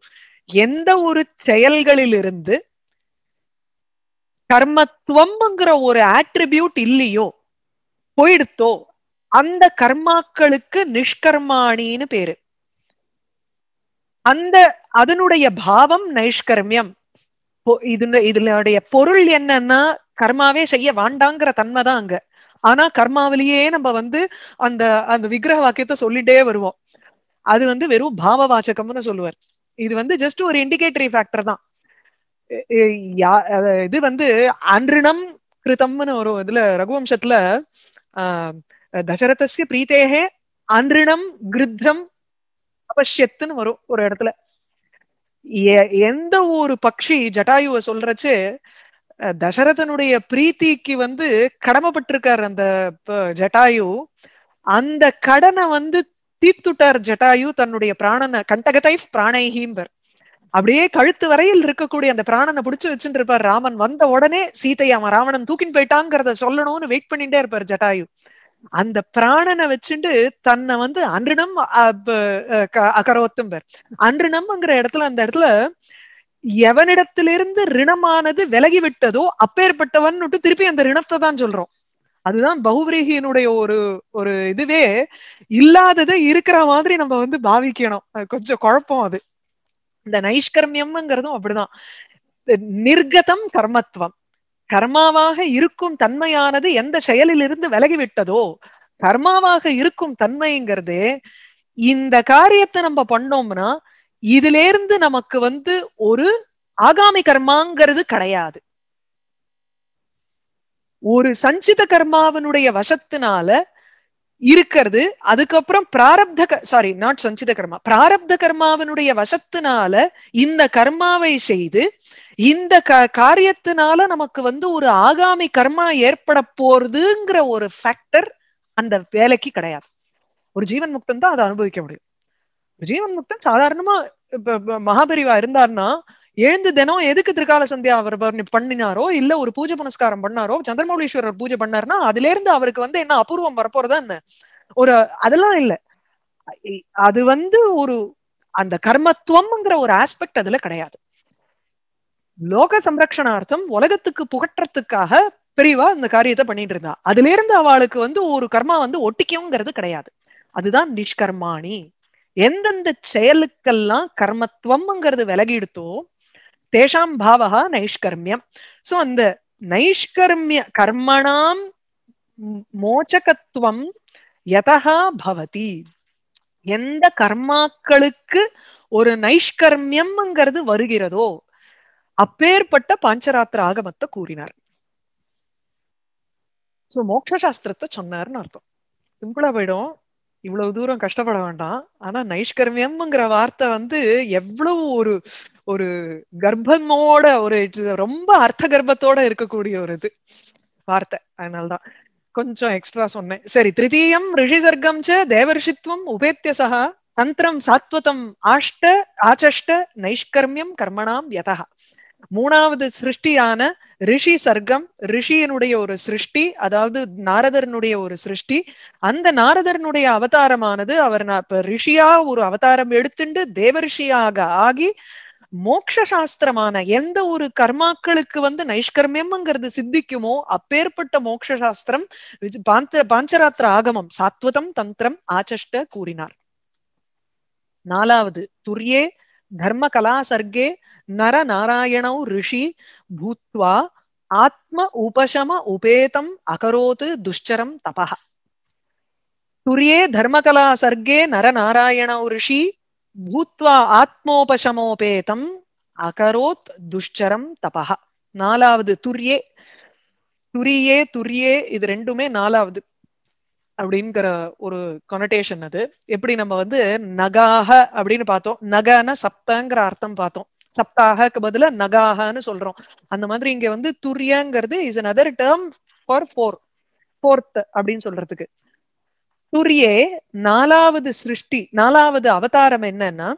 எந்த ஒரு செயல்களிலிருந்து கர்மத்துவம்ங்கிற ஒரு ஆட்ரிபியூட் இல்லையோ போயிடுத்தோ அந்த கர்மாக்களுக்கு நிஷ்கர்மாணின்னு பேரு அந்த அதனுடைய பாவம் நைஷ்கர்மியம் இது இதனுடைய பொருள் என்னன்னா கர்மாவே செய்ய வேண்டாங்கிற தன்மைதான் தான் அங்க ஆனா கர்மாவிலேயே நம்ம வந்து அந்த அந்த விக்கிரக வாக்கியத்தை சொல்லிட்டே வருவோம் அது வந்து வெறும் பாவ வாச்சகம்னு சொல்லுவார் இது வந்து ஜஸ்ட் ஒரு இண்டிகேட்டரி ஃபேக்டர் தான் இது வந்து அன்றினம் கிருதம்னு ஒரு இதுல ரகுவம்சத்துல தசரதஸ்ய பிரீத்தேகே அன்றினம் கிருத்தம் அபஷ்யத்துன்னு வரும் ஒரு இடத்துல எந்த ஒரு பக்ஷி ஜட்டாயுவை சொல்றச்சு தசரதனுடைய பிரீத்திக்கு வந்து கடமைப்பட்டிருக்காரு அந்த ஜட்டாயு அந்த கடனை வந்து தீத்துட்டார் ஜட்டாயு தன்னுடைய பிராணனை கண்டகத்தை பிராணைஹீம்பர் அப்படியே கழுத்து வரையில் இருக்கக்கூடிய அந்த பிராணனை பிடிச்சு வச்சுட்டு இருப்பார் ராமன் வந்த உடனே சீத்தை அவன் ராவணன் தூக்கின்னு போயிட்டாங்கிறத சொல்லணும்னு வெயிட் பண்ணிட்டே இருப்பார் ஜட்டாயு அந்த பிராணனை வச்சுட்டு தன்னை வந்து அன்றினம் அகரோத்தும்பர் அன்றினம்ங்கிற இடத்துல அந்த இடத்துல எவனிடத்திலிருந்து ரிணமானது விலகி விட்டதோ அப்பேற்பட்டவன் திருப்பி அந்த ரிணத்தை தான் சொல்றோம் அதுதான் பகுபிரேகியனுடைய ஒரு ஒரு இதுவே இல்லாததை இருக்கிற மாதிரி நம்ம வந்து பாவிக்கணும் கொஞ்சம் குழப்பம் அது இந்த நைஷ்கர்மியம்ங்கிறதும் அப்படிதான் நிர்கதம் கர்மத்துவம் கர்மாவாக இருக்கும் தன்மையானது எந்த செயலிலிருந்து விலகிவிட்டதோ கர்மாவாக இருக்கும் தன்மைங்கிறது இந்த காரியத்தை நம்ம பண்ணோம்னா இதுல இருந்து நமக்கு வந்து ஒரு ஆகாமி கர்மாங்கிறது கிடையாது ஒரு சஞ்சித கர்மாவனுடைய வசத்தினால இருக்கிறது அதுக்கப்புறம் பிராரப்த சாரி நாட் சஞ்சித கர்மா பிராரப்த கர்மாவனுடைய வசத்தினால இந்த கர்மாவை செய்து இந்த க காரியத்தினால நமக்கு வந்து ஒரு ஆகாமி கர்மா ஏற்பட போறதுங்கிற ஒரு ஃபேக்டர் அந்த வேலைக்கு கிடையாது ஒரு ஜீவன் முக்தன் தான் அதை அனுபவிக்க முடியும் ஜீவன் முக்தன் சாதாரணமா இப்ப மகாபெரிவா இருந்தார்னா எழுந்து தினம் எதுக்கு திருக்கால சந்தியா அவர் பண்ணினாரோ இல்ல ஒரு பூஜை புனஸ்காரம் பண்ணாரோ சந்திரமௌலீஸ்வரர் பூஜை பண்ணாருன்னா அதுல இருந்து அவருக்கு வந்து என்ன அபூர்வம் வரப்போறதா என்ன ஒரு அதெல்லாம் இல்ல அது வந்து ஒரு அந்த கர்மத்துவம்ங்கிற ஒரு ஆஸ்பெக்ட் அதுல கிடையாது லோக சம்ரக்ஷணார்த்தம் உலகத்துக்கு புகற்றத்துக்காக பிரிவா இந்த காரியத்தை பண்ணிட்டு இருந்தா அதுல இருந்து அவளுக்கு வந்து ஒரு கர்மா வந்து ஒட்டிக்கவும்ங்கிறது கிடையாது அதுதான் நிஷ்கர்மாணி எந்தெந்த செயலுக்கெல்லாம் கர்மத்துவம்ங்கிறது எடுத்தோ தேஷாம் பாவகா நைஷ்கர்மியம் சோ அந்த நைஷ்கர்மிய கர்மணாம் மோச்சகத்துவம் யதகா பவதி எந்த கர்மாக்களுக்கு ஒரு நைஷ்கர்மியம்ங்கிறது வருகிறதோ அப்பேற்பட்ட பாஞ்சராத்திர ஆகமத்தை கூறினார் சோ மோக்ஷாஸ்திரத்தை சொன்னார்னு அர்த்தம் சிம்பிளா போயிடும் இவ்வளவு தூரம் கஷ்டப்பட வேண்டாம் ஆனா நைஷ்கர்மியம்ங்கிற வார்த்தை வந்து எவ்வளவு ஒரு ஒரு கர்ப்பமோட ஒரு ரொம்ப அர்த்த கர்ப்பத்தோட இருக்கக்கூடிய ஒரு இது வார்த்தை அதனால்தான் கொஞ்சம் எக்ஸ்ட்ரா சொன்னேன் சரி திருத்தீயம் ரிஷி சர்க்கம் ச தேவரிஷித்வம் சகா தந்திரம் சாத்வதம் ஆஷ்ட ஆச்சஷ்ட நைஷ்கர்மியம் கர்மணாம் யதா மூணாவது சிருஷ்டியான ரிஷி சர்க்கம் ரிஷியனுடைய ஒரு சிருஷ்டி அதாவது நாரதரனுடைய ஒரு சிருஷ்டி அந்த நாரதரனுடைய அவதாரமானது அவர் இப்ப ரிஷியா ஒரு அவதாரம் எடுத்துண்டு தேவரிஷியாக ஆகி மோக்ஷாஸ்திரமான சாஸ்திரமான எந்த ஒரு கர்மாக்களுக்கு வந்து நைஷ்கர்மியம்ங்கிறது சித்திக்குமோ அப்பேற்பட்ட மோக்ஷாஸ்திரம் சாஸ்திரம் பாஞ்சராத்திர ஆகமம் சாத்வதம் தந்திரம் ஆச்சஷ்ட கூறினார் நாலாவது துரியே தர்ம கலா சர்க்கே நர नरनारायणौ ரிஷி பூத்வா ஆத்ம உபசம உபேதம் அகரோத்து துஷ்சரம் தபா துரியே தர்மகலா சர்க்கே நர நரநாராயண ரிஷி பூத்வா ஆத்மோபசமோபேதம் அகரோத் துஷ்சரம் தபா நாலாவது துரியே துரியே துரியே இது ரெண்டுமே நாலாவது அப்படிங்கிற ஒரு கொனடேஷன் அது எப்படி நம்ம வந்து நகாக அப்படின்னு பார்த்தோம் நகன சப்தங்கிற அர்த்தம் பார்த்தோம் சப்தாகக்கு பதில நகாகன்னு சொல்றோம் அந்த மாதிரி இங்க வந்து துரியங்கிறது is other term for four fourth அப்படின்னு சொல்றதுக்கு துரியே நாலாவது சிருஷ்டி நாலாவது அவதாரம் என்னன்னா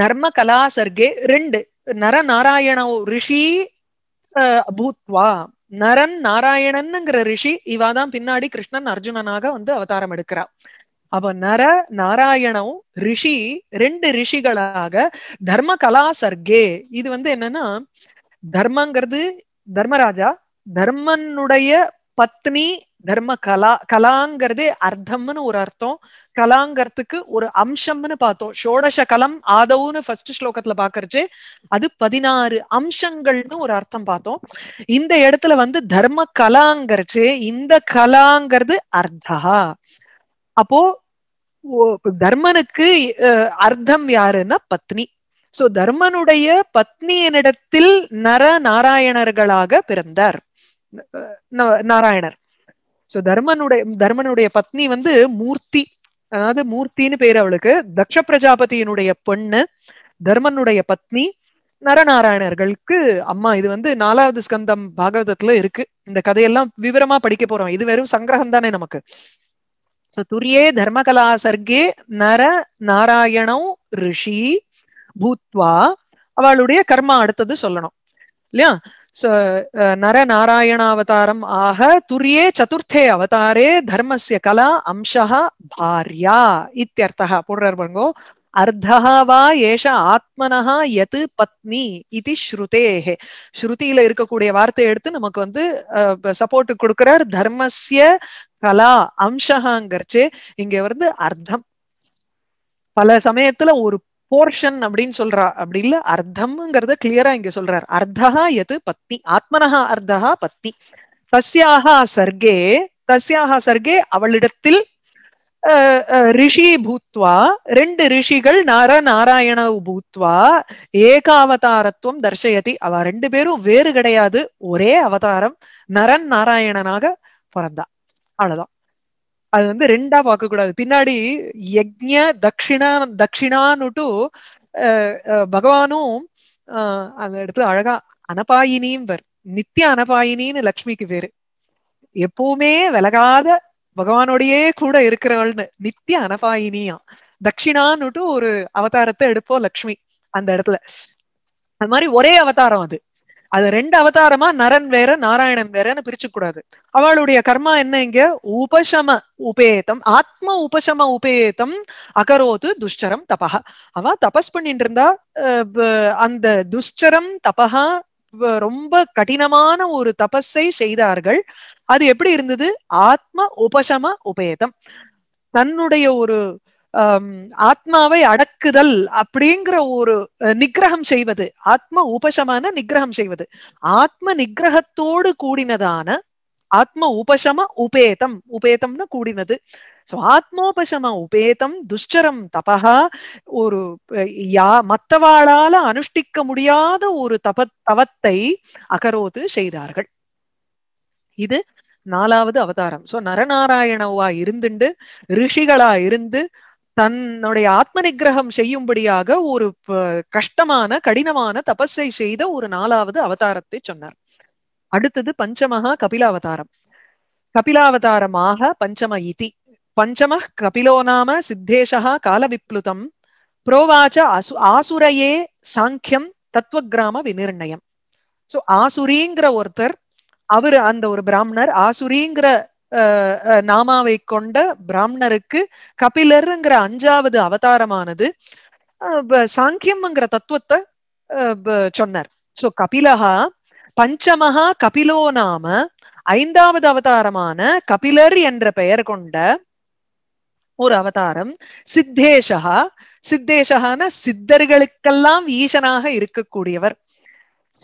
தர்ம கலாசர்கே ரெண்டு நரநாராயண ரிஷி பூத்வா நரன் நாராயணன்ங்கிற ரிஷி இவாதான் பின்னாடி கிருஷ்ணன் அர்ஜுனனாக வந்து அவதாரம் எடுக்கிறா அப்ப நர நாராயணம் ரிஷி ரெண்டு ரிஷிகளாக தர்ம கலா சர்கே இது வந்து என்னன்னா தர்மங்கிறது தர்மராஜா தர்மனுடைய பத்னி தர்ம கலா கலாங்கிறது அர்த்தம்னு ஒரு அர்த்தம் கலாங்கிறதுக்கு ஒரு அம்சம்னு பார்த்தோம் ஷோடச கலம் ஆதவுன்னு ஃபர்ஸ்ட் ஸ்லோகத்துல பாக்குறச்சு அது பதினாறு அம்சங்கள்னு ஒரு அர்த்தம் பார்த்தோம் இந்த இடத்துல வந்து தர்ம கலாங்கிறச்சு இந்த கலாங்கிறது அர்த்தா அப்போ தர்மனுக்கு அர்த்தம் யாருன்னா பத்னி சோ தர்மனுடைய பத்னியனிடத்தில் நர நாராயணர்களாக பிறந்தார் நாராயணர் சோ தர்மனுடைய தர்மனுடைய பத்னி வந்து மூர்த்தி அதாவது மூர்த்தின்னு பேர் அவளுக்கு தக்ஷ பிரஜாபதியினுடைய பொண்ணு தர்மனுடைய பத்னி நரநாராயணர்களுக்கு அம்மா இது வந்து நாலாவது ஸ்கந்தம் பாகவதத்துல இருக்கு இந்த கதையெல்லாம் விவரமா படிக்க போறோம் இது வெறும் சங்கிரகம் தானே நமக்கு சோ துரியே தர்மகலா சர்க்கே நர நாராயணம் ரிஷி பூத்வா அவளுடைய கர்மா அடுத்தது சொல்லணும் இல்லையா நர நாராயணாவதாரம் ஆக துரியே சதுர்த்தே அவதாரே தர்மசிய கலா அம்சः பாரியா இத்தியர்த்தா பூர்ணர் பங்கோ அர்த்தः வா ஏஷ ஆத்மனஹா எது பத்னி இது ஸ்ருதேஹே ஸ்ருதியில இருக்கக்கூடிய வார்த்தையை எடுத்து நமக்கு வந்து சப்போர்ட் கொடுக்கிறார் தர்மசிய கலா அம்சகாங்கிறச்சு இங்க வந்து அர்த்தம் பல சமயத்துல ஒரு போர்ஷன் அப்படின்னு சொல்றா அப்படி இல்ல அர்த்தம்ங்கிறத கிளியரா இங்க சொல்றார் அர்த்தா எது பத்தி ஆத்மனஹா அர்த்தா பத்தி தஸ்யாகா சர்கே தஸ்யாகா சர்கே அவளிடத்தில் ரிஷி பூத்வா ரெண்டு ரிஷிகள் நார நாராயண பூத்வா ஏகாவதாரத்துவம் தர்ஷயதி அவ ரெண்டு பேரும் வேறு கிடையாது ஒரே அவதாரம் நரன் நாராயணனாக பிறந்தா அவ்வளவுதான் அது வந்து ரெண்டா பார்க்க கூடாது பின்னாடி யஜ்ய தக்ஷிணா தக்ஷிணான்னுட்டு பகவானும் அந்த இடத்துல அழகா அனபாயினியும் அனபாயினிம்பர் நித்திய அனபாயினின்னு லக்ஷ்மிக்கு பேரு எப்பவுமே விலகாத பகவானோடையே கூட இருக்கிறவள்னு நித்திய அனபாயினியா தக்ஷிணான்னுட்டு ஒரு அவதாரத்தை எடுப்போம் லக்ஷ்மி அந்த இடத்துல அது மாதிரி ஒரே அவதாரம் அது அது ரெண்டு அவதாரமா நரன் வேற நாராயணன் வேறன்னு பிரிச்சு கூடாது அவளுடைய கர்மா என்ன இங்க உபசம உபேதம் ஆத்ம உபசம உபேதம் அகரோது துஷ்டரம் தபா அவ தபஸ் பண்ணிட்டு இருந்தா அந்த துஷ்டரம் தபா ரொம்ப கடினமான ஒரு தபஸை செய்தார்கள் அது எப்படி இருந்தது ஆத்ம உபசம உபேதம் தன்னுடைய ஒரு ஆத்மாவை அடக்குதல் அப்படிங்கிற ஒரு நிகிரகம் செய்வது ஆத்ம உபசமான நிகிரகம் செய்வது ஆத்ம நிகிரகத்தோடு கூடினதான ஆத்ம உபசம உபேதம் உபேதம்னு கூடினது சோ ஆத்மோபசம உபேதம் துஷ்டரம் தபகா ஒரு யா மற்றவாளால அனுஷ்டிக்க முடியாத ஒரு தப தவத்தை அகரோது செய்தார்கள் இது நாலாவது அவதாரம் சோ நரநாராயணவா இருந்துண்டு ரிஷிகளா இருந்து தன்னுடைய ஆத்ம நிகிரகம் செய்யும்படியாக ஒரு கஷ்டமான கடினமான தபஸை செய்த ஒரு நாலாவது அவதாரத்தை சொன்னார் அடுத்தது பஞ்சமகா கபிலாவதாரம் கபிலாவதாரமாக பஞ்சம இதி பஞ்சம கபிலோ நாம சித்தேஷா காலவிப்ளுதம் புரோவாச்ச அசு ஆசுரையே சாங்கியம் தத்துவகிராம விநிர்ணயம் சோ ஆசுரிங்கிற ஒருத்தர் அவரு அந்த ஒரு பிராமணர் ஆசுரிங்கிற நாமாவை கொண்ட பிராமணருக்கு கபிலருங்கிற அஞ்சாவது அவதாரமானது சாங்கியம்ங்கிற தத்துவத்தை சொன்னார் சோ கபிலஹா பஞ்சமஹா கபிலோ நாம ஐந்தாவது அவதாரமான கபிலர் என்ற பெயர் கொண்ட ஒரு அவதாரம் சித்தேஷகா சித்தேஷகான சித்தர்களுக்கெல்லாம் ஈசனாக இருக்கக்கூடியவர்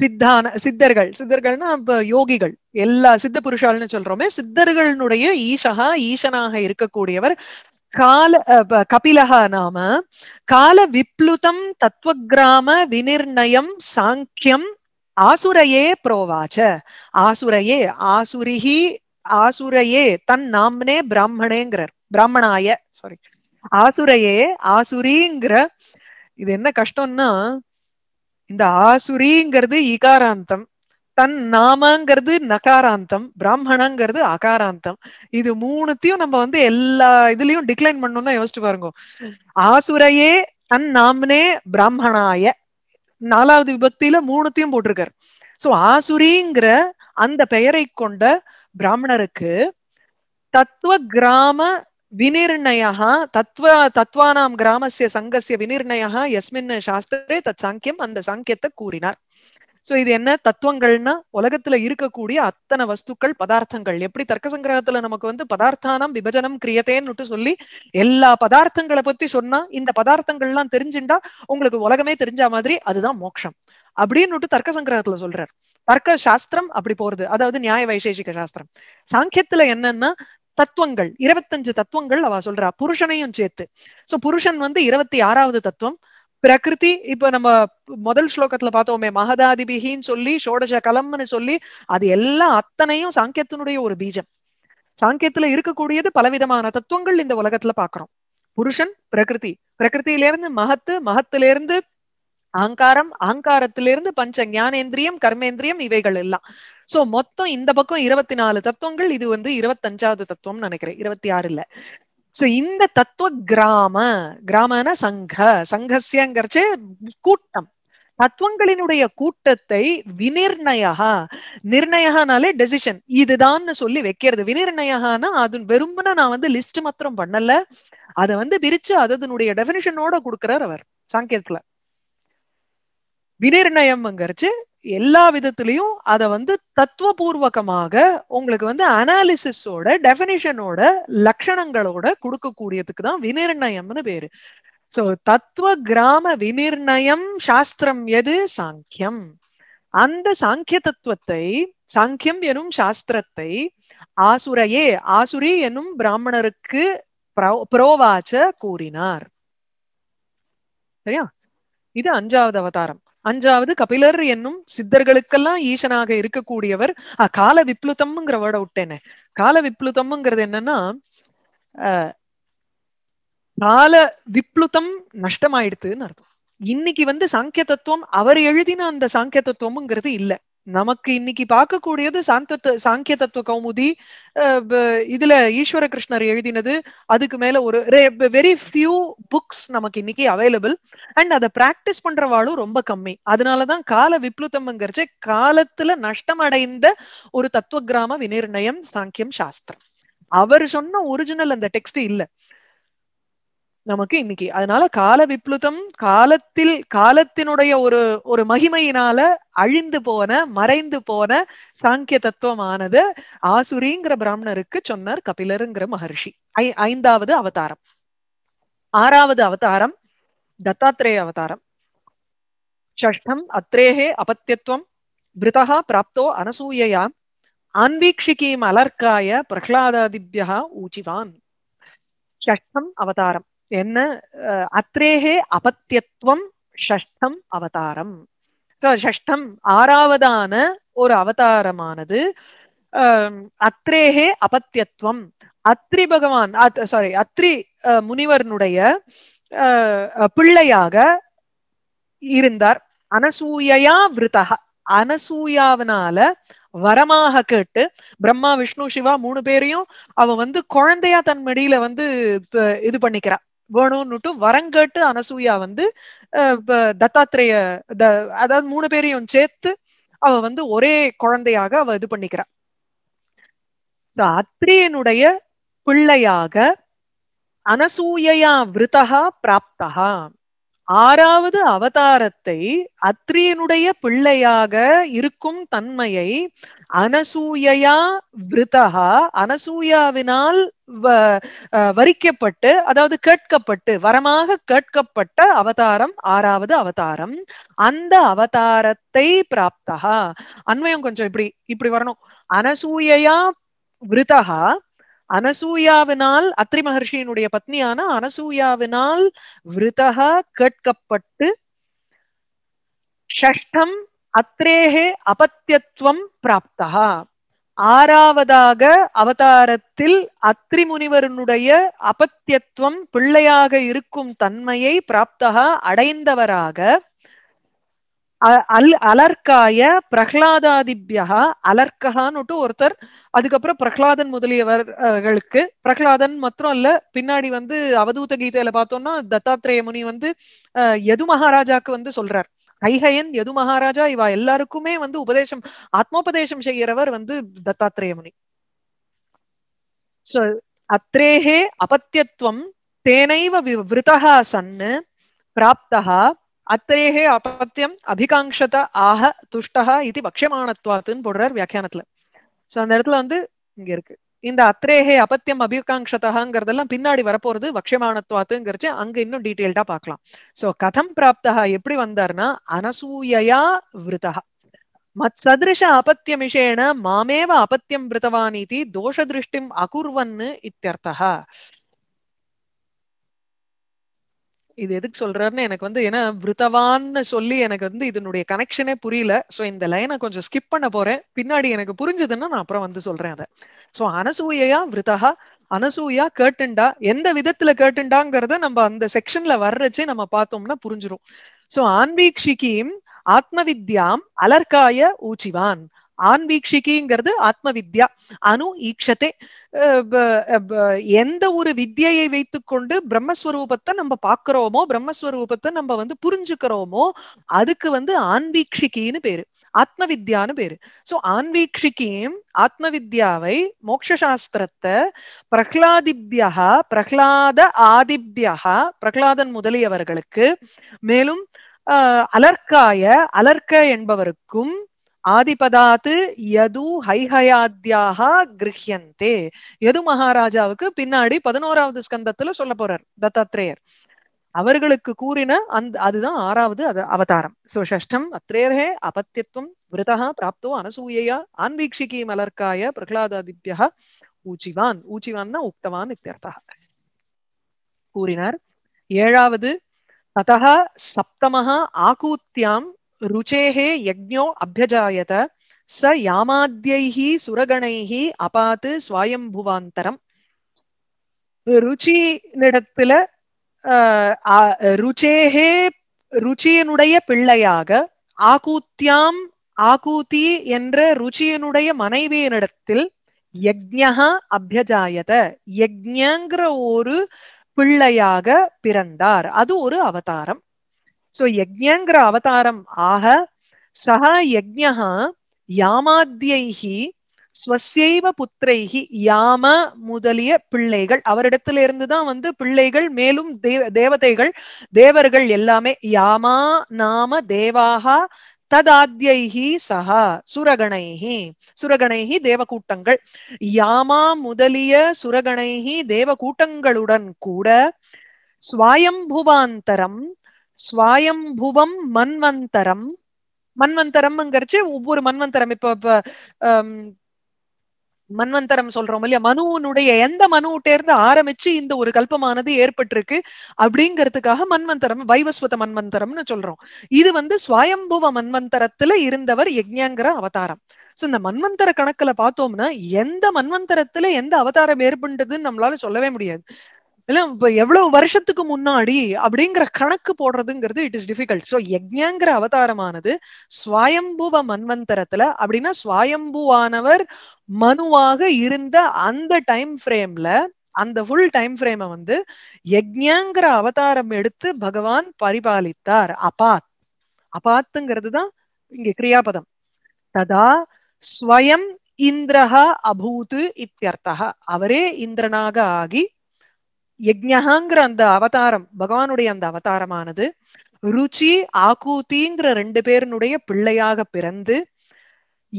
சித்தான சித்தர்கள் சித்தர்கள்னா இப்ப யோகிகள் எல்லா சித்த புருஷால்னு சொல்றோமே சித்தர்களுடைய ஈஷகா ஈசனாக இருக்கக்கூடியவர் கால கபிலகா நாம கால விப்ளுதம் தத்துவ கிராம விநிர்ணயம் சாங்கியம் ஆசுரையே புரோவாச்ச ஆசுரையே ஆசுரிஹி ஆசுரையே தன் நாம்னே பிராமணேங்கிறார் பிராமணாய சாரி ஆசுரையே ஆசுரிங்கிற இது என்ன கஷ்டம்னா இந்த ஆசுரிங்கிறது இகாராந்தம் தன் நாமங்கிறது நகாராந்தம் பிராமணங்கிறது அகாராந்தம் இது மூணுத்தையும் நம்ம வந்து எல்லா இதுலயும் டிக்ளைன் பண்ணணும்னா யோசிச்சு பாருங்க ஆசுரையே தன் நாமனே பிராமணாய நாலாவது விபக்தியில மூணுத்தையும் போட்டிருக்காரு சோ ஆசுரிங்கிற அந்த பெயரை கொண்ட பிராமணருக்கு தத்துவ கிராம विनिर्णयः तत्त्व तत्त्वानां ग्रामस्य சங்கசிய विनिर्णयः यस्मिन् शास्त्रे தத் சாங்கியம் அந்த சாங்கியத்தை கூறினார் சோ இது என்ன தத்துவங்கள்னா உலகத்துல இருக்கக்கூடிய அத்தனை வஸ்துக்கள் பதார்த்தங்கள் எப்படி தர்க்க சங்கிரகத்துல நமக்கு வந்து பதார்த்தானம் விபஜனம் கிரியத்தேன்னு சொல்லி எல்லா பதார்த்தங்களை பத்தி சொன்னா இந்த பதார்த்தங்கள் எல்லாம் தெரிஞ்சுண்டா உங்களுக்கு உலகமே தெரிஞ்ச மாதிரி அதுதான் மோட்சம் அப்படின்னுட்டு தர்க்க சங்கிரகத்துல சொல்றார் தர்க்க சாஸ்திரம் அப்படி போறது அதாவது நியாய வைசேஷிக சாஸ்திரம் சாங்கியத்துல என்னன்னா தத்துவங்கள் இருபத்தஞ்சு தத்துவங்கள் அவ சொல்றா புருஷனையும் சேர்த்து சோ புருஷன் வந்து இருபத்தி ஆறாவது தத்துவம் பிரகிருதி இப்ப நம்ம முதல் ஸ்லோகத்துல பார்த்தோமே மகதாதிபிகின்னு சொல்லி சோடச கலம்னு சொல்லி அது எல்லாம் அத்தனையும் சாங்கியத்தினுடைய ஒரு பீஜம் சாங்கியத்துல இருக்கக்கூடியது பலவிதமான தத்துவங்கள் இந்த உலகத்துல பாக்குறோம் புருஷன் பிரகிருதி இருந்து மகத்து மகத்திலிருந்து அகங்காரம் அகங்காரத்திலிருந்து பஞ்ச ஞானேந்திரியம் கர்மேந்திரியம் இவைகள் எல்லாம் சோ மொத்தம் இந்த பக்கம் இருபத்தி நாலு தத்துவங்கள் இது வந்து இருபத்தஞ்சாவது தத்துவம்னு நினைக்கிறேன் இருபத்தி ஆறு இல்ல சோ இந்த தத்துவ கிராம கிராமன சங்க சங்கசியங்கிறச்சு கூட்டம் தத்துவங்களினுடைய கூட்டத்தை வினிர்ணயா நிர்ணயானாலே டெசிஷன் இதுதான்னு சொல்லி வைக்கிறது விநிர்ணயானா அது வெறும்பன நான் வந்து லிஸ்ட் மாத்திரம் பண்ணல அதை வந்து பிரிச்சு அதனுடைய டெபினிஷனோட கொடுக்கிறார் அவர் சாங்கேத்ல விநிர்ணயம்ங்கிறச்சு எல்லா விதத்திலையும் அதை வந்து தத்துவபூர்வகமாக உங்களுக்கு வந்து அனாலிசிஸோட டெபினிஷனோட லட்சணங்களோட கொடுக்கக்கூடியதுக்கு தான் விநிர்ணயம்னு பேரு சோ தத்துவ கிராம விநிர்ணயம் சாஸ்திரம் எது சாங்கியம் அந்த சாங்கிய தத்துவத்தை சாங்கியம் எனும் சாஸ்திரத்தை ஆசுரையே ஆசுரி எனும் பிராமணருக்கு புரோவாச்ச கூறினார் சரியா இது அஞ்சாவது அவதாரம் அஞ்சாவது கபிலர் என்னும் சித்தர்களுக்கெல்லாம் ஈசனாக இருக்கக்கூடியவர் கால விப்ளுதம்ங்கிற வேர்டை விட்டேனே கால விப்ளுதம்ங்கிறது என்னன்னா கால விப்ளுதம் நஷ்டமாயிடுத்துன்னு அர்த்தம் இன்னைக்கு வந்து சாங்கிய தத்துவம் அவர் எழுதின அந்த சாங்கிய தத்துவம்ங்கிறது இல்லை நமக்கு இன்னைக்கு பார்க்கக்கூடியது சாந்தத்து சாங்கிய தத்துவ கௌமுதி இதுல ஈஸ்வர கிருஷ்ணர் எழுதினது அதுக்கு மேல ஒரு வெரி ஃபியூ புக்ஸ் நமக்கு இன்னைக்கு அவைலபிள் அண்ட் அதை பிராக்டிஸ் பண்றவாளும் ரொம்ப கம்மி அதனாலதான் கால விப்ளுத்தம்ங்கிறச்சு காலத்துல நஷ்டம் அடைந்த ஒரு தத்துவ கிராம விநிர்ணயம் சாங்கியம் சாஸ்திரம் அவர் சொன்ன ஒரிஜினல் அந்த டெக்ஸ்ட் இல்ல நமக்கு இன்னைக்கு அதனால கால விப்ளுதம் காலத்தில் காலத்தினுடைய ஒரு ஒரு மகிமையினால அழிந்து போன மறைந்து போன சாங்கிய தத்துவமானது ஆசுரிங்கிற பிராமணருக்கு சொன்னார் கபிலருங்கிற மகர்ஷி ஐ ஐந்தாவது அவதாரம் ஆறாவது அவதாரம் தத்தாத்திரேய அவதாரம் ஷஷ்டம் அத்ரேகே அபத்தியத்துவம் விருதா பிராப்தோ அனசூயாம் ஆன்வீக்ஷிகீம் அலர்க்காய பிரஹ்லாதாதிபியா ஊச்சிவான் ஷஷ்டம் அவதாரம் என்ன அத்ரேகே அபத்தியத்துவம் ஷஷ்டம் அவதாரம் ஷஷ்டம் ஆறாவதான ஒரு அவதாரமானது அத்ரேகே அபத்தியத்துவம் அத்ரி பகவான் அத் சாரி அத்ரி முனிவர்னுடைய பிள்ளையாக இருந்தார் அனசூயா விருத்தகா அனசூயாவனால வரமாக கேட்டு பிரம்மா விஷ்ணு சிவா மூணு பேரையும் அவ வந்து குழந்தையா தன் மடியில வந்து இது பண்ணிக்கிறா வேணும்னுட்டு வரங்கேட்டு அனசூயா வந்து தத்தாத்திரேய அதாவது மூணு பேரையும் சேர்த்து அவ வந்து ஒரே குழந்தையாக அவ இது பண்ணிக்கிறா அத்ரியனுடைய பிள்ளையாக அனசூயா விருதகா பிராப்தகா ஆறாவது அவதாரத்தை அத்ரியனுடைய பிள்ளையாக இருக்கும் தன்மையை அனசூயா விருத்தகா அனசூயாவினால் வரிக்கப்பட்டு அதாவது கேட்கப்பட்டு வரமாக கேட்கப்பட்ட அவதாரம் ஆறாவது அவதாரம் அந்த அவதாரத்தை பிராப்தகா அண்மையும் கொஞ்சம் இப்படி இப்படி வரணும் அனசூயா விருத்தகா அனசூயாவினால் அத்ரி மகர்ஷியினுடைய பத்னியான அனசூயாவினால் விருதகா கேட்கப்பட்டு ஷஷ்டம் அத்ரேஹே அபத்தியத்துவம் பிராப்தா ஆறாவதாக அவதாரத்தில் அத்ரி முனிவருனுடைய அபத்தியத்துவம் பிள்ளையாக இருக்கும் தன்மையை பிராப்தகா அடைந்தவராக அல் அலர்காய பிரகலாதாதிபியா அலர்கஹான்னுட்டு ஒருத்தர் அதுக்கப்புறம் பிரகலாதன் முதலியவர்களுக்கு பிரகலாதன் மற்றும் அல்ல பின்னாடி வந்து அவதூத கீதையில பார்த்தோம்னா தத்தாத்திரேய முனி வந்து எது மகாராஜாக்கு வந்து சொல்றார் ஐஹயன் யது மகாராஜா இவா எல்லாருக்குமே வந்து உபதேசம் ஆத்மோபதேசம் செய்கிறவர் வந்து தத்தாத்திரேய முனி அத்ரேஹே அபத்தியத்துவம் தேனைவ விருதா சன்னு பிராப்தா அத்திரேகே அபத்தியம் அபிகாங்கத ஆக துஷ்டா இது பக்ஷமானத்வாத்துன்னு போடுறார் வியாக்கியானத்துல சோ அந்த இடத்துல வந்து இங்க இருக்கு இந்த அத்ரேஹே அபத்தியம் அபியுகாங்ஷதாங்கிறதெல்லாம் பின்னாடி வரப்போறது வக்ஷமானத்துவாத்துங்கிறச்சு அங்க இன்னும் டீட்டெயில்டா பாக்கலாம் சோ கதம் பிராப்தா எப்படி வந்தார்னா அனசூயா விருதா மத் சதிருஷ அபத்தியமிஷேன மாமேவ அபத்தியம் விருத்தவான் தோஷ திருஷ்டிம் அகுர்வன்னு இத்தியர்த்தா இது எதுக்கு சொல்றாருன்னு எனக்கு வந்து ஏன்னா விருத்தவான்னு சொல்லி எனக்கு வந்து இதனுடைய கனெக்ஷனே புரியல சோ இந்த லைனை கொஞ்சம் ஸ்கிப் பண்ண போறேன் பின்னாடி எனக்கு புரிஞ்சதுன்னா நான் அப்புறம் வந்து சொல்றேன் அதை சோ அனசூயா விருத்தகா அனசூயா கேட்டுண்டா எந்த விதத்துல கேட்டுண்டாங்கிறத நம்ம அந்த செக்ஷன்ல வர்றச்சே நம்ம பார்த்தோம்னா புரிஞ்சிடும் சோ ஆன்வீக்ஷிக்கியும் ஆத்மவித்யாம் அலர்காய ஊச்சிவான் ஆன்வீக்ஷிகிங்கிறது ஆத்ம வித்யா அணு ஈக்ஷத்தை எந்த ஒரு வித்தியை வைத்துக்கொண்டு பிரம்மஸ்வரூபத்தை நம்ம பாக்குறோமோ பிரம்மஸ்வரூபத்தை நம்ம வந்து புரிஞ்சுக்கிறோமோ அதுக்கு வந்து ஆன்வீக்ஷிகின்னு பேரு ஆத்ம வித்யான்னு பேரு சோ ஆன்வீக்ஷிகியும் ஆத்ம வித்யாவை மோக்ஷாஸ்திரத்தை பிரஹ்லாதிப்யா பிரஹ்லாத ஆதிப்யா பிரஹ்லாதன் முதலியவர்களுக்கு மேலும் அலர்க்காய அலர்க்க என்பவருக்கும் ஆதிபதாத்து யது ஹைஹயாத்யாக கிரகியந்தே யது மகாராஜாவுக்கு பின்னாடி பதினோராவது ஸ்கந்தத்துல சொல்ல போறார் தத்தாத்ரேயர் அவர்களுக்கு கூறின அந்த அதுதான் ஆறாவது அது அவதாரம் சோ ஷஷ்டம் அத்ரேர்ஹே அபத்தியத்துவம் விரதா பிராப்தோ அனசூயையா ஆன்வீக்ஷிகி மலர்காய பிரகலாதாதித்யா ஊச்சிவான் ஊச்சிவான்னா உக்தவான் இத்தியர்த்தா கூறினார் ஏழாவது ததா சப்தமாக ஆகூத்தியாம் ருச்சேகே யஜ்ஞோ அபியஜாயத ச யாமாத்யைः சுரகணைஹி அபாத்து சுவாயம்புவாந்தரம் நிடத்துல ருச்சேகே ருச்சியனுடைய பிள்ளையாக ஆகூத்தியாம் ஆகூதி என்ற ருச்சியனுடைய மனைவியினிடத்தில் யஜ்ஞா அபியஜாயத யஜ்ஞங்கிற ஒரு பிள்ளையாக பிறந்தார் அது ஒரு அவதாரம் சோ யஜ்யங்கிற அவதாரம் ஆக சஹா யஜ்யா யாமாத்தியைகி ஸ்வசைவ புத்திரைகி யாம முதலிய பிள்ளைகள் அவரிடத்துல இருந்துதான் வந்து பிள்ளைகள் மேலும் தேவ தேவதைகள் தேவர்கள் எல்லாமே யாமா நாம தேவாகா ததாத்யைஹி சஹா சுரகணைஹி சுரகணைஹி தேவகூட்டங்கள் யாமா முதலிய சுரகணைஹி தேவகூட்டங்களுடன் கூட ஸ்வாயம்புவாந்தரம் ஸ்வாயம்புவம் மன்வந்தரம் மன்வந்தரம்ங்கிறச்சு ஒவ்வொரு மன்வந்தரம் இப்ப இப்ப மன்வந்தரம் சொல்றோம் இல்லையா மனுவனுடைய எந்த இருந்து ஆரம்பிச்சு இந்த ஒரு கல்பமானது ஏற்பட்டிருக்கு அப்படிங்கிறதுக்காக மன்வந்தரம் வைவஸ்வத மன்வந்தரம்னு சொல்றோம் இது வந்து சுவயம்புவ மன்வந்தரத்துல இருந்தவர் யஜ்ஞாங்கிற அவதாரம் சோ இந்த மன்வந்தர கணக்குல பார்த்தோம்னா எந்த மன்வந்தரத்துல எந்த அவதாரம் ஏற்பட்டதுன்னு நம்மளால சொல்லவே முடியாது எவ்வளவு வருஷத்துக்கு முன்னாடி அப்படிங்கிற கணக்கு போடுறதுங்கிறது இட் இஸ் டிஃபிகல்ட் சோ யஜ்யாங்கிற அவதாரமானது சுவாயம்புவ மன்வந்தரத்துல அப்படின்னா சுவாயம்புவானவர் மனுவாக இருந்த அந்த டைம் ஃப்ரேம்ல அந்த ஃபுல் டைம் ஃப்ரேம வந்து யஜ்யாங்கிற அவதாரம் எடுத்து பகவான் பரிபாலித்தார் அபாத் அபாத்துங்கிறது தான் இங்க கிரியாபதம் ததா ஸ்வயம் இந்திரஹா அபூத் இத்தியர்த்தா அவரே இந்திரனாக ஆகி யஜ்யகாங்கிற அந்த அவதாரம் பகவானுடைய அந்த அவதாரமானது ருச்சி ஆகூத்திங்கிற ரெண்டு பேருனுடைய பிள்ளையாக பிறந்து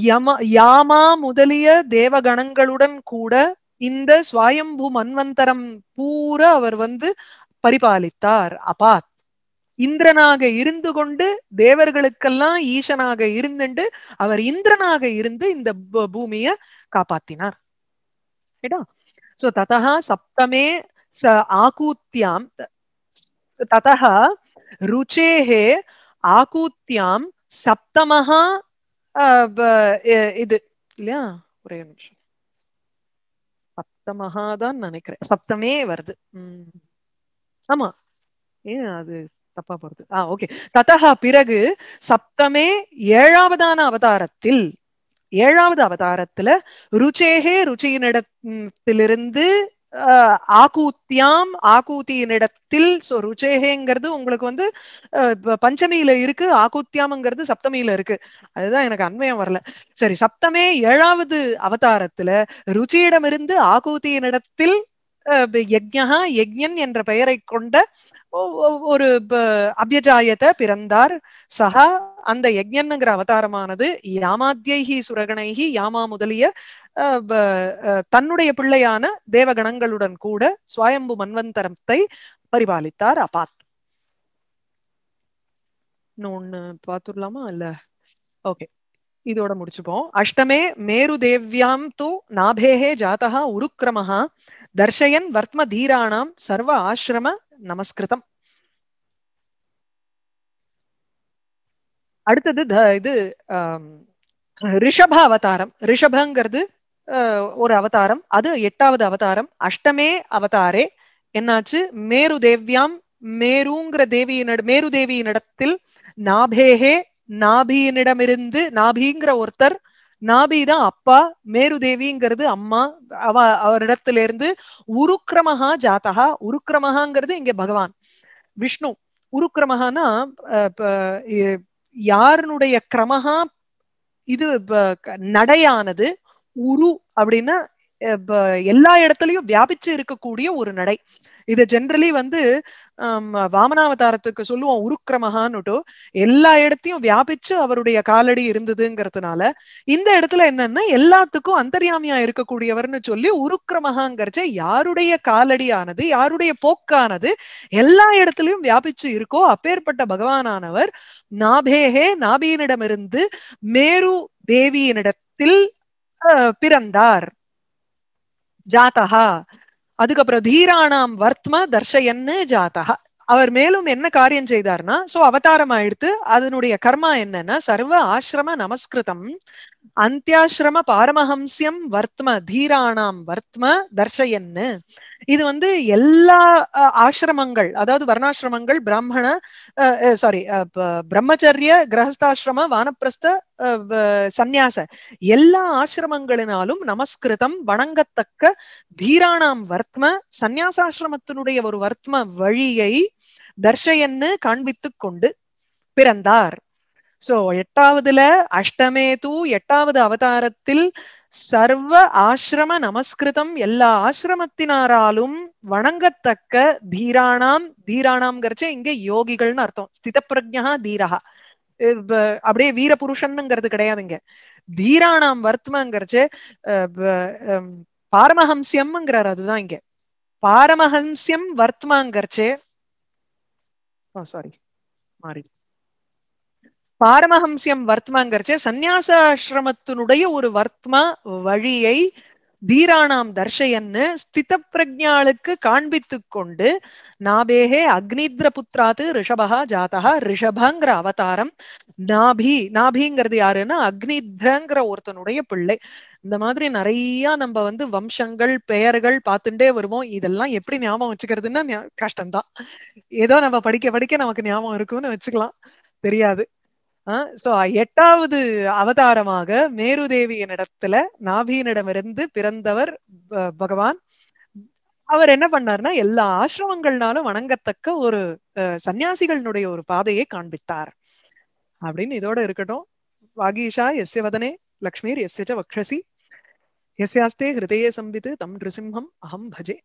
யம யாமா முதலிய தேவகணங்களுடன் கூட இந்த சுவாயம்பு மன்வந்தரம் பூரா அவர் வந்து பரிபாலித்தார் அபாத் இந்திரனாக இருந்து கொண்டு தேவர்களுக்கெல்லாம் ஈசனாக இருந்துண்டு அவர் இந்திரனாக இருந்து இந்த பூமியை காப்பாத்தினார் சோ ததா சப்தமே आकूत्यां ततः रुचेः आकूत्यां सप्तमः இது இல்லையா ஒரே நிமிஷம் சப்தமஹா தான் நினைக்கிறேன் சப்தமே வருது உம் ஆமா ஏன் அது தப்பா போறது ஆ ஓகே தத்தா பிறகு சப்தமே ஏழாவதான அவதாரத்தில் ஏழாவது அவதாரத்துல ருச்சேகே ருச்சியினிடத்திலிருந்து ஆகூத்தியாம் ஆகூத்தியினிடத்தில் சோ ருச்சேகேங்கிறது உங்களுக்கு வந்து பஞ்சமியில இருக்கு ஆகூத்தியாம்ங்கிறது சப்தமியில இருக்கு அதுதான் எனக்கு அண்மையம் வரல சரி சப்தமே ஏழாவது அவதாரத்துல ருச்சியிடமிருந்து ஆகூத்தியினிடத்தில் யஜ்யா யக்ஞன் என்ற பெயரை கொண்ட ஒரு அபியஜாயத்தை பிறந்தார் சஹா அந்த யக்ஞன்ங்கிற அவதாரமானது யாமாத்யைஹி சுரகணைகி யாமா முதலிய தன்னுடைய பிள்ளையான தேவகணங்களுடன் கூட சுவயம்பு மன்வந்தரத்தை பரிபாலித்தார் அபாத் ஒண்ணு பார்த்துடலாமா இல்ல ஓகே இதோட முடிச்சுப்போம் அஷ்டமே மேரு தேவ்யாம் து நாபேகே ஜாத்தா உருக்கிரமஹா தர்ஷயன் வர்த்ம தீராணாம் சர்வ ஆசிரம நமஸ்கிருதம் அடுத்தது இது ரிஷப அவதாரம் ரிஷபங்கிறது ஒரு அவதாரம் அது எட்டாவது அவதாரம் அஷ்டமே அவதாரே என்னாச்சு மேரு தேவியாம் மேருங்கிற தேவியின மேரு தேவியினிடத்தில் நாபேகே நாபியினிடமிருந்து நாபிங்கிற ஒருத்தர் நாபி தான் அப்பா மேரு தேவிங்கிறது அம்மா அவ அவரிடத்துல இருந்து உருக்கிரமஹா ஜாத்தகா உருக்கிரமஹாங்கிறது இங்க பகவான் விஷ்ணு உருக்கிரமஹானா யாருனுடைய கிரமஹா இது நடையானது உரு அப்படின்னா எல்லா இடத்துலயும் வியாபிச்சு இருக்கக்கூடிய ஒரு நடை இது ஜென்ரலி வந்து வாமனாவதாரத்துக்கு சொல்லுவோம் உருக்கிரமகான்னுட்டு எல்லா இடத்தையும் வியாபிச்சு அவருடைய காலடி இருந்ததுங்கிறதுனால இந்த இடத்துல என்னன்னா எல்லாத்துக்கும் அந்தர்யாமியா இருக்கக்கூடியவர்னு சொல்லி உருக்கிரமகாங்கிறச்ச யாருடைய காலடியானது யாருடைய போக்கானது எல்லா இடத்துலயும் வியாபிச்சு இருக்கோ அப்பேற்பட்ட பகவானானவர் நாபேகே நாபியனிடமிருந்து மேரு தேவியினிடத்தில் பிறந்தார் ஜாதகா அதுக்கப்புறம் தீரானாம் வர்த்மா தர்ஷயன்னு ஜாதகா அவர் மேலும் என்ன காரியம் செய்தார்னா சோ அவதாரம் ஆயிடுத்து அதனுடைய கர்மா என்னன்னா சர்வ ஆசிரம நமஸ்கிருதம் அந்தியாசிரம பாரமஹம்சியம் வர்த்ம தீராணாம் வர்த்ம தர்சயன்னு இது வந்து எல்லா ஆசிரமங்கள் அதாவது வர்ணாசிரமங்கள் பிராமண சாரி பிரம்மச்சரிய கிரகஸ்தாசிரம வானப்பிரஸ்த சந்நியாச எல்லா ஆசிரமங்களினாலும் நமஸ்கிருதம் வணங்கத்தக்க தீராணாம் வர்த்ம சந்நியாசாசிரமத்தினுடைய ஒரு வர்த்ம வழியை தர்ஷயன்னு காண்பித்துக் கொண்டு பிறந்தார் சோ எட்டாவதுல அஷ்டமே தூ எட்டாவது அவதாரத்தில் சர்வ ஆசிரம நமஸ்கிருதம் எல்லா ஆசிரமத்தினாராலும் வணங்கத்தக்க தீராணாம் தீராணாம்ங்கிறச்ச இங்க யோகிகள்னு அர்த்தம் ஸ்தித பிரஜா தீரகா அப்படியே வீர புருஷன்னுங்கிறது கிடையாதுங்க தீராணாம் அஹ் பாரமஹம்சியம்ங்கிறார் அதுதான் இங்க பாரமஹம்சியம் வர்த்தமாங்கிறச்சு சாரி மாறிடுச்சு பாரமஹம்சியம் வர்த்தமாங்கிறச்ச சந்நியாசாசிரமத்தினுடைய ஒரு வர்த்மா வழியை தீராணாம் தர்ஷயன்னு ஸ்தித பிரஜாளுக்கு காண்பித்து கொண்டு நாபேகே அக்னித்ர புத்திராத்து ரிஷபகா ஜாதகா ரிஷபங்கிற அவதாரம் நாபி நாபிங்கிறது யாருன்னா அக்னித்ரங்கிற ஒருத்தனுடைய பிள்ளை இந்த மாதிரி நிறைய நம்ம வந்து வம்சங்கள் பெயர்கள் பார்த்துட்டே வருவோம் இதெல்லாம் எப்படி ஞாபகம் வச்சுக்கிறதுன்னா கஷ்டம்தான் ஏதோ நம்ம படிக்க படிக்க நமக்கு ஞாபகம் இருக்கும்னு வச்சுக்கலாம் தெரியாது சோ எட்டாவது அவதாரமாக மேருதேவியின் இடத்துல நாபியனிடமிருந்து பிறந்தவர் பகவான் அவர் என்ன பண்ணார்னா எல்லா ஆசிரமங்கள்னாலும் வணங்கத்தக்க ஒரு சன்னியாசிகளினுடைய ஒரு பாதையை காண்பித்தார் அப்படின்னு இதோட இருக்கட்டும் வாகீஷா எஸ்யவதனே லக்ஷ்மி லக்ஷ்மீர் எஸ்யஜ வக்ஷசி எஸ்யாஸ்தே ஹிருதய சம்பித்து தம் நிருசிம்ஹம் அகம் பஜே